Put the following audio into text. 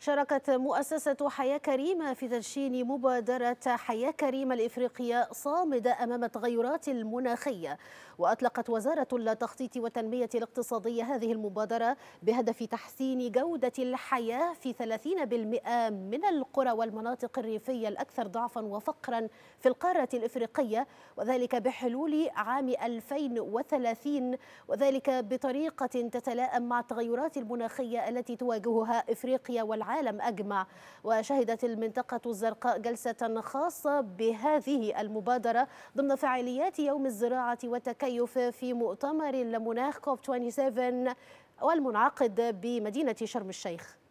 شاركت مؤسسة حياة كريمة في تدشين مبادرة حياة كريمة الإفريقية صامدة أمام التغيرات المناخية وأطلقت وزارة التخطيط والتنمية الاقتصادية هذه المبادرة بهدف تحسين جودة الحياة في 30% من القرى والمناطق الريفية الأكثر ضعفا وفقرا في القارة الإفريقية وذلك بحلول عام 2030 وذلك بطريقة تتلائم مع التغيرات المناخية التي تواجهها إفريقيا والعالم العالم أجمع وشهدت المنطقة الزرقاء جلسة خاصة بهذه المبادرة ضمن فعاليات يوم الزراعة والتكيف في مؤتمر المناخ كوب 27 والمنعقد بمدينة شرم الشيخ